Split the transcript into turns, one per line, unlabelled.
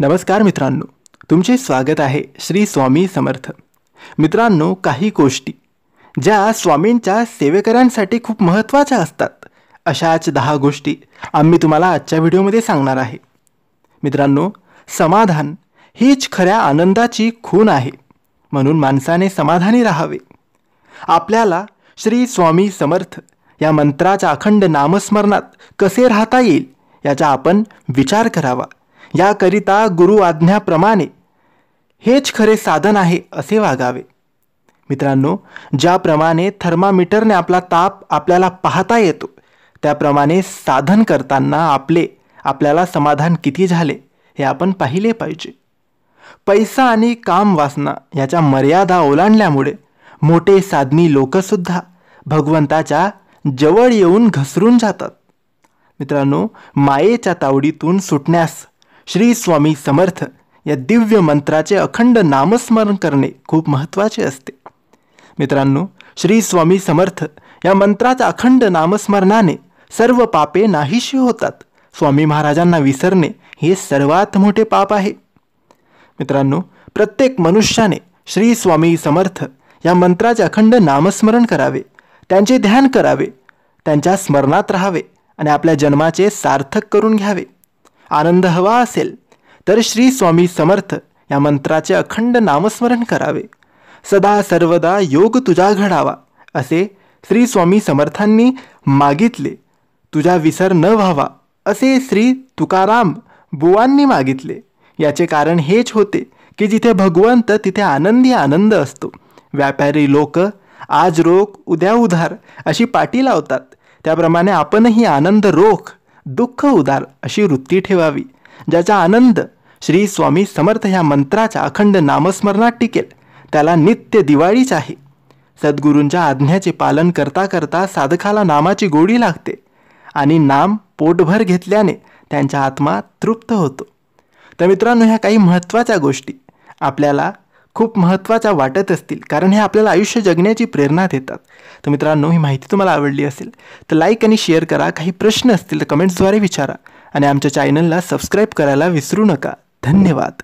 नमस्कार मित्रांनो तुमचे स्वागत आहे श्री स्वामी समर्थ मित्रांनो काही गोष्टी ज्या स्वामींच्या सेवेकऱ्यांसाठी खूप महत्त्वाच्या असतात अशाच दहा गोष्टी आम्ही तुम्हाला आजच्या व्हिडिओमध्ये सांगणार आहे मित्रांनो समाधान हीच खऱ्या आनंदाची खून आहे म्हणून माणसाने समाधानी राहावे आपल्याला श्री स्वामी समर्थ या मंत्राच्या अखंड नामस्मरणात कसे राहता येईल याचा आपण विचार करावा याकरिता गुरु आज्ञाप्रमाणे हेच खरे साधन आहे असे वागावे मित्रांनो ज्याप्रमाणे थर्मामीटरने आपला ताप आपल्याला पाहता येतो त्याप्रमाणे साधन करताना आपले आपल्याला समाधान किती झाले हे आपण पाहिले पाहिजे पैसा आणि काम वासना याच्या मर्यादा ओलांडल्यामुळे मोठे साधनी लोकसुद्धा भगवंताच्या जवळ येऊन घसरून जातात मित्रांनो मायेच्या तावडीतून सुटण्यास श्री स्वामी समर्थ या दिव्य मंत्राचे अखंड नामस्मरण करणे खूप महत्त्वाचे असते मित्रांनो श्री स्वामी समर्थ या मंत्राचा अखंड नामस्मरणाने सर्व पापे नाहीशी होतात स्वामी महाराजांना विसरणे हे सर्वात मोठे पाप आहे मित्रांनो प्रत्येक मनुष्याने श्री स्वामी समर्थ या मंत्राचे अखंड नामस्मरण करावे त्यांचे ध्यान करावे त्यांच्या स्मरणात राहावे आणि आपल्या जन्माचे सार्थक करून घ्यावे आनंद हवा असेल तर श्री स्वामी समर्थ या मंत्राचे अखंड नामस्मरण करावे सदा सर्वदा योग तुझा घडावा असे श्री स्वामी समर्थांनी मागितले तुझा विसर न व्हावा असे श्री तुकाराम बुवांनी मागितले याचे कारण हेच होते की जिथे भगवंत तिथे आनंदी आनंद असतो व्यापारी लोक आज रोख उद्या उधार अशी पाटी लावतात त्याप्रमाणे आपणही आनंद रोख दुःख उदार अशी वृत्ती ठेवावी ज्याचा आनंद श्री स्वामी समर्थ ह्या मंत्राच्या अखंड नामस्मरणात टिकेल त्याला नित्य दिवाळीच आहे सद्गुरूंच्या आज्ञाचे पालन करता करता साधकाला नामाची गोडी लागते आणि नाम पोटभर घेतल्याने त्यांच्या आत्मा तृप्त होतो तर मित्रांनो ह्या काही महत्त्वाच्या गोष्टी आपल्याला खूप महत्त्वाच्या वाटत असतील कारण हे आपल्याला आयुष्य जगण्याची प्रेरणा देतात तर मित्रांनो ही माहिती तुम्हाला आवडली असेल तर लाईक आणि शेअर करा काही प्रश्न असतील तर कमेंट्सद्वारे विचारा आणि आमच्या चॅनलला सबस्क्राईब करायला विसरू नका धन्यवाद